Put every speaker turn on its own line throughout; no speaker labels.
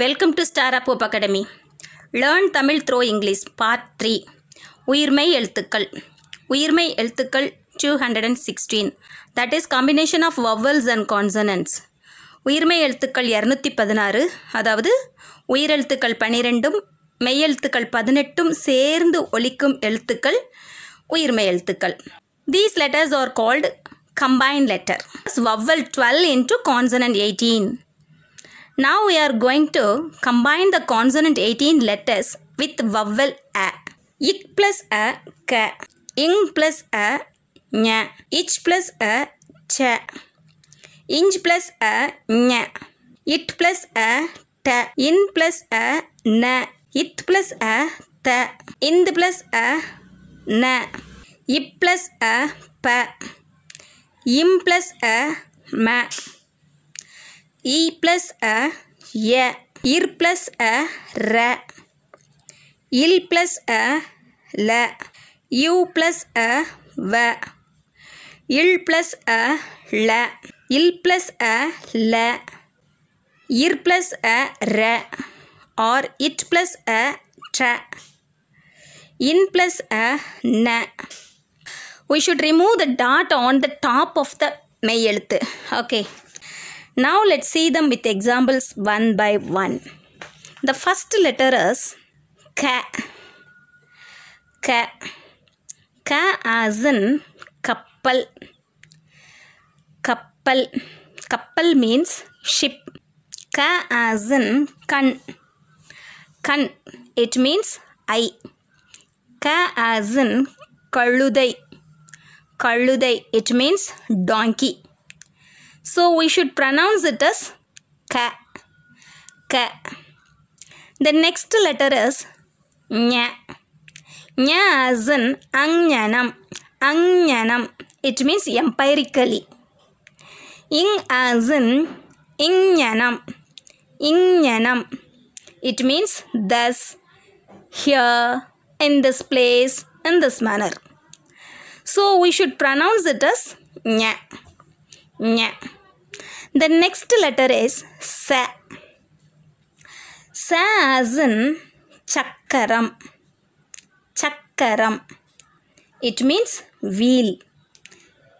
Welcome to star up of academy learn Tamil through English part three உயிர்மை எழுத்துக்கள் உயிர்மை எழுத்துக்கள் two hundred and sixteen that is combination of vowels and consonants உயிர்மை எழுத்துக்கள் இரநூத்தி பதினாறு அதாவது உயிரெழுத்துக்கள் பன்னிரெண்டும் மெய்யெழுத்துக்கள் பதினெட்டும் சேர்ந்து ஒழிக்கும் எழுத்துக்கள் உயிர்மை எழுத்துக்கள் these letters are called combine letter vowel dwell into consonant eighteen Now we are going to combine the consonant 18 letters with vowel a. Ik plus a, ka. Ing plus a, nya. Ich plus a, cha. Inch plus a, nya. It plus a, ta. In plus a, na. It plus a, ta. Ind plus a, na. I plus a, pa. Im plus a, ma. E plus a yeah. Ir plus a re. Il plus a la. U plus a va. Il plus a la. Il plus a la. Ir plus a re. Or it plus a tra. In plus a na. We should remove the dot on the top of the mayelth. Okay. Now let's see them with examples one by one. The first letter is ka. Ka. Ka as in kappal. Kappal. Kappal means ship. Ka as in kan. Kan. It means eye. Ka as in kalludai. Kalludai. It means donkey. So we should pronounce it as ka. ka. The next letter is nya. Nya as in angyanam. Angnyanam. It means empirically. Ing as in ingnyanam. Ingnyanam. It means thus, here, in this place, in this manner. So we should pronounce it as nya. nya. The next letter is Sa. Sa as in Chakkaram. Chakkaram. It means wheel.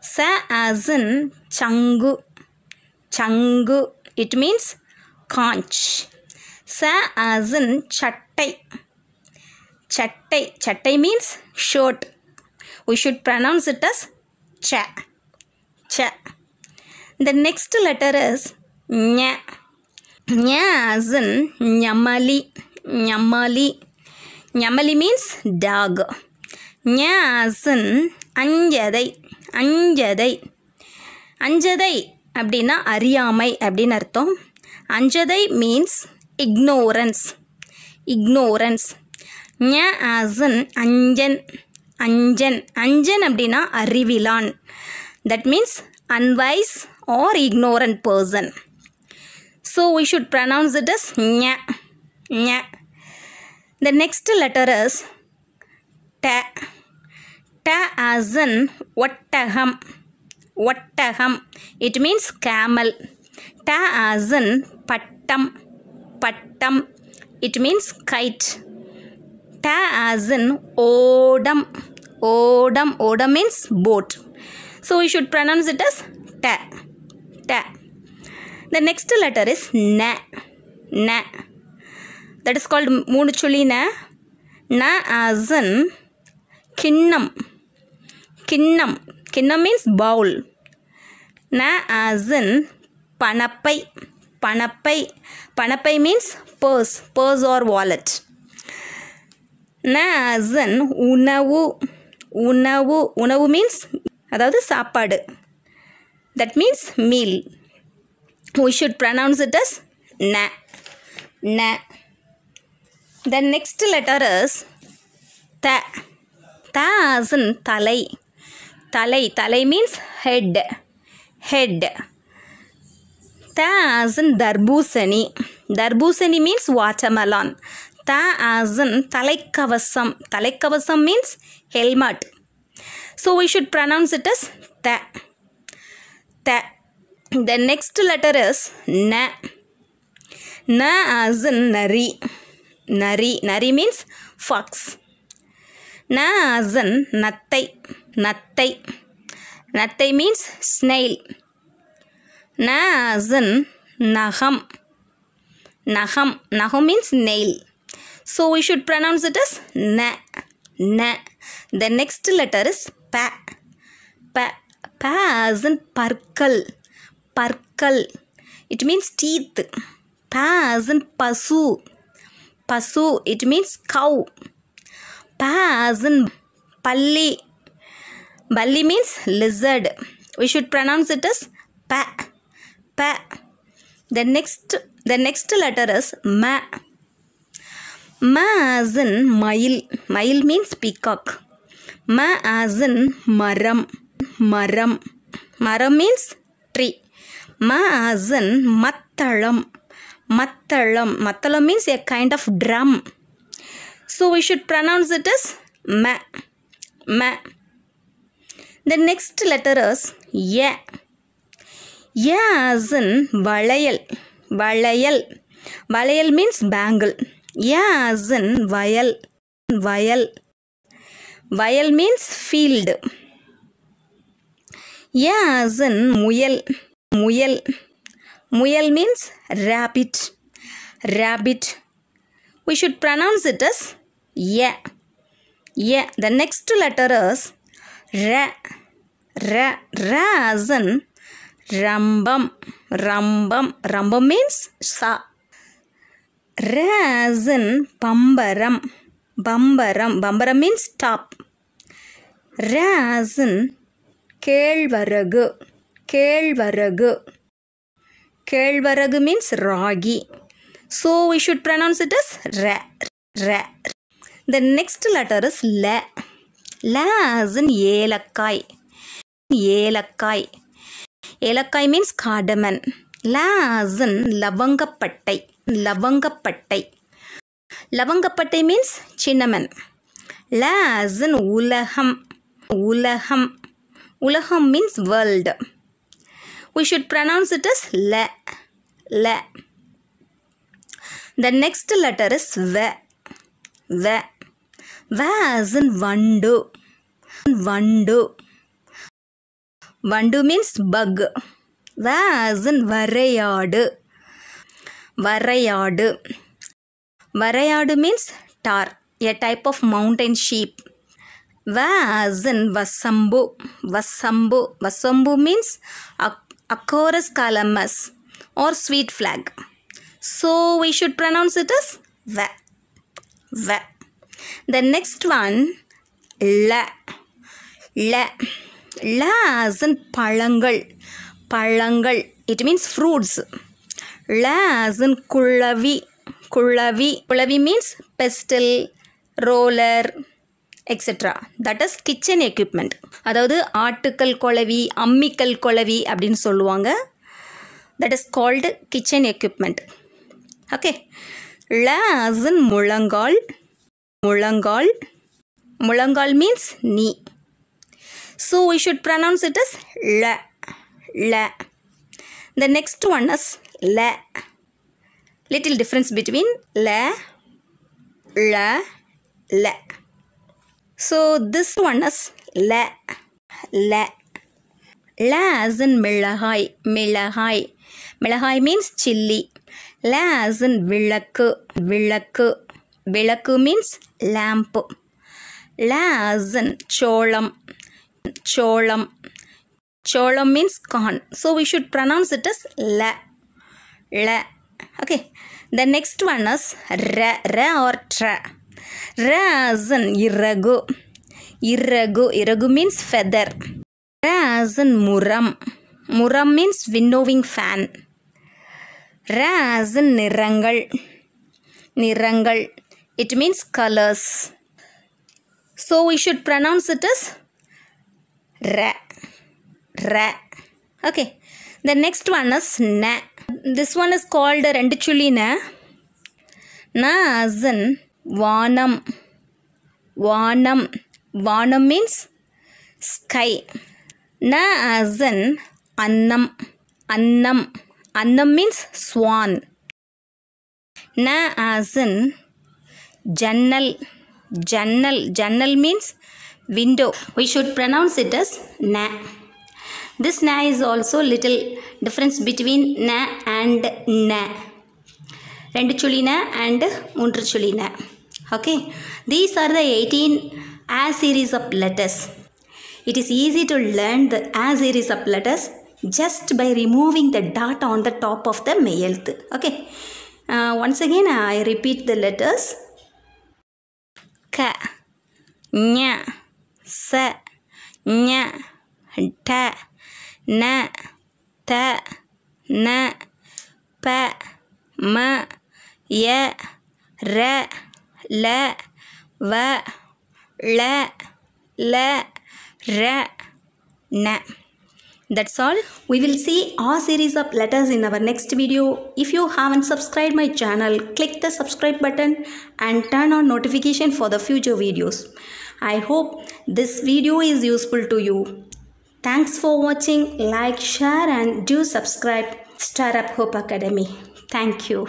Sa as in Changu. Changu. It means conch. Sa as in Chattai. Chattai. Chattai means short. We should pronounce it as Cha. Cha. The next letter is ஞன் ஞமலி ஞமலி ஞமலி means dog ஞன் அஞ்சதை அஞ்சதை அஞ்சதை அப்படின்னா அறியாமை அப்படின்னு அர்த்தம் அஞ்சதை மீன்ஸ் இக்னோரன்ஸ் இக்னோரன்ஸ் ஞ ஆசன் அஞ்சன் அஞ்சன் அஞ்சன் அப்படின்னா அறிவிலான் that means unwise or ignorant person. So we should pronounce it as nya. nya. The next letter is ta. Ta as in vattaham. Vattaham. It means camel. Ta as in pattam. Pattam. It means kite. Ta as in odam. Odam. Odam means boat. So we should pronounce it as ta. ட த next letter is ந ந that is called மூணு சுழி ந ந as கிண்ணம் கிண்ணம் கிண்ணம் மீன்ஸ் பவுல் ந அசன் பணப்பை பணப்பை பணப்பை means purse purse or wallet ந அசன் உணவு உணவு உணவு மீன்ஸ் அதாவது சாப்பாடு That means meal. We should pronounce it as na. Na. The next letter is ta. Ta as in talai. Talai. Talai means head. Head. Ta as in darbusani. Darbusani means watermelon. Ta as in talaikavasam. Talaikavasam means helmet. So we should pronounce it as ta. The next letter is Na. Na as Nari. Nari. Nari means fox. Na as in Nattai. Nattai. Nattai means snail. Na as in Naham. Naham. Naham means nail. So we should pronounce it as Na. Na. The next letter is Pa. Pa. Pa in parkal. Parkal. It means teeth. Pa in pasu. Pasu. It means cow. Pa bali in palli. Balli means lizard. We should pronounce it as pa. Pa. The next, the next letter is ma. Ma as in mile. Mile means peacock. Ma as in maram. மரம் மரம் means tree ம அசன் மத்தளம் மத்தளம் மத்தளம் means a kind of drum so we should pronounce it is ம ம the next letter is எ எ வளையல் வளையல் வளையல் மீன்ஸ் பேங்கிள் எ அஸ் வயல் வயல் வயல் means field Ya as in muyal. Muyal. Muyal means rabbit. Rabbit. We should pronounce it as yeah yeah. The next letter is ra. Ra. Ra as in rambam. Rambam. Rambam means sa. Ra as in bambaram. Bambaram. Bambaram means top. Ra as in கேழ்வரகு கேழ்வரகு கேழ்வரகு means ragi so we should pronounce it as ரே ரே the next letter is ல லன் ஏலக்காய் ஏலக்காய் ஏலக்காய் மீன்ஸ் காடமன் லன் லவங்கப்பட்டை லவங்கப்பட்டை லவங்கப்பட்டை மீன்ஸ் சின்னமன் லன் உலகம் உலகம் Ulaham means world. We should pronounce it as la. La. The next letter is v. V. Va as in vandu. Vandu. Vandu means bug. Va as in varayadu. Varayadu. Varayadu means tar, a type of mountain sheep. Va Vasambu. Vasambu. Vasambu means Acorus calamus or sweet flag. So we should pronounce it as Va. Va. The next one, La. La. La as in Palangal. Palangal. It means fruits. La as in Kullavi. Kullavi. Kullavi means pestle, roller, etcetera that is kitchen equipment அதாவது ஆட்டுக்கல் கொளவி அம்மிக்கல் கொளவி அப்படின்னு சொல்லுவாங்க that is called kitchen equipment okay ல முழங்கால் முழங்கால் முழங்கால் means knee so we should pronounce it is ல ல த நெக்ஸ்ட் ஒன் இஸ் ல லிட்டில் டிஃப்ரென்ஸ் பிட்வீன் ல ல ல So this one is la, la. La as in milahai, milahai. Milahai means chili. La as in vilakku, vilakku. Vilakku means lamp. La as in cholam, cholam. Cholam means corn. So we should pronounce it as la, la. Okay. The next one is ra, ra or tra. Razan irago irago irago means feather. Razan muram. Muram means winnowing fan. Razan nirangal. Nirangal. It means colors. So we should pronounce it as ra. Ra. Okay. The next one is na. This one is called Rendichuli na. Na வானம் வானம் வானம் means sky ந annam, annam, annam means swan. Means swan ந as in ஜன்னல் window we should pronounce it as na this na is also little difference between na and na two சுழின and மூன்று சுழின okay these are the 18 a series of letters it is easy to learn the a series of letters just by removing the dot on the top of the male. okay uh, once again i repeat the letters ka nya sa nya ta na ta na pa ma ய ர ல வ ಳ ಲ ರ ನ That's all. We will see all series of letters in our next video. If you haven't subscribed my channel, click the subscribe button and turn on notification for the future videos. I hope this video is useful to you. Thanks for watching. Like, share and do subscribe Startup Hope Academy. Thank you.